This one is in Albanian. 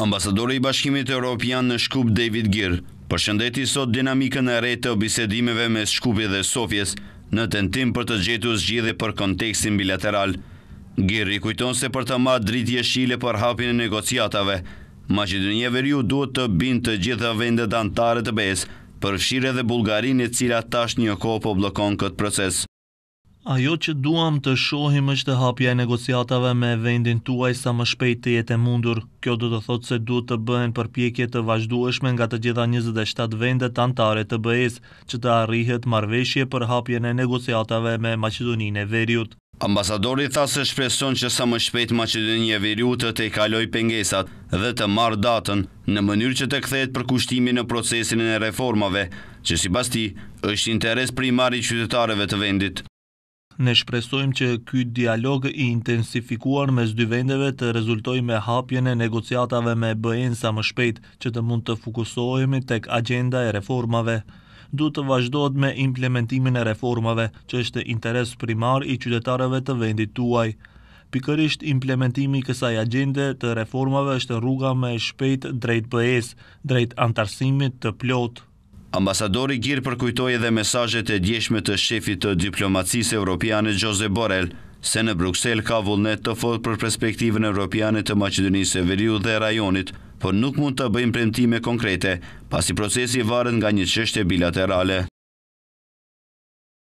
Ambasadori i bashkimit e Europian në shkup David Gir, përshëndeti sot dinamikën e rejtë të obisedimeve me shkupi dhe Sofjes në tentim për të gjetu zgjidhe për kontekstin bilateral. Gir i kujton se për të ma dritje shile për hapin e negociatave, ma që dë duhet të bind të gjitha vendet antare të besë, përfshire dhe Bulgarinit e cila tash një kohë po blokon këtë proces. Ajo që duam të shohim është hapja e negociatave me vendin tuaj sa më shpejt të jetë mundur. Kjo do të thotë se duhet të bëhen përpjekje të vazhdueshme nga të gjitha 27 vendet antare të bëhes që të arrihet marveshje për hapjen e negociatave me Macedonin e Veriut. Ambasadori tha se shpreson që sa më shpejt Macedonia e Veriut të i kaloj pengesat dhe të marrë datën në mënyrë që të kthejt për kushtimi në procesin e reformave, që sipas basti është interes primar i qytetarëve të vendit. Ne shpresojmë që ky dialog i intensifikuar mes dy vendeve të rezultojë me hapjen e negociatave me BE-n sa më shpejt që të mund të fokusohemi tek agenda e reformave. Duhet të vazhdohet me implementimin e reformave, që është interes primar i qytetarëve të vendit tuaj. Pikërisht implementimi kësaj agjende të reformave është rruga më e shpejt drejt BE-s, drejt antarësimit të plotë. Ambasadori Gjirë përkujtoj edhe mesajet e djeshme të shefit të diplomacisë europiane Gjoze Borel, se në Bruxelles ka vullnet të fotë për perspektivën europiane të Macedonisë e Veriu dhe rajonit, por nuk mund të bëjmë premtime konkrete, pasi procesi varen nga një qështje bilaterale.